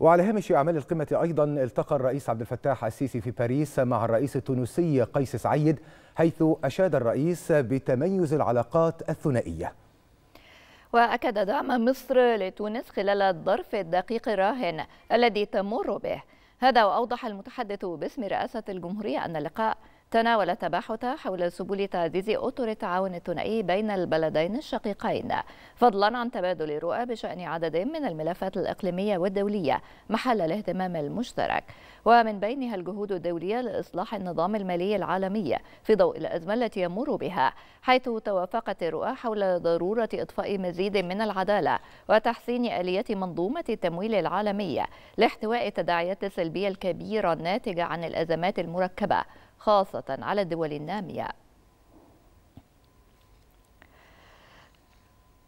وعلى هامش أعمال القمة أيضا التقى الرئيس عبد الفتاح السيسي في باريس مع الرئيس التونسي قيس سعيد حيث أشاد الرئيس بتميز العلاقات الثنائية وأكد دعم مصر لتونس خلال الظرف الدقيق الراهن الذي تمر به هذا وأوضح المتحدث باسم رئاسة الجمهورية أن اللقاء تناول تباحث حول سبل تعزيز أطر التعاون الثنائي بين البلدين الشقيقين فضلا عن تبادل رؤى بشأن عدد من الملفات الإقليمية والدولية محل الاهتمام المشترك ومن بينها الجهود الدولية لإصلاح النظام المالي العالمي في ضوء الأزمة التي يمر بها حيث توافقت الرؤى حول ضرورة إطفاء مزيد من العدالة وتحسين آلية منظومة التمويل العالمية لاحتواء التداعيات السلبية الكبيرة الناتجة عن الأزمات المركبة خاصة على الدول النامية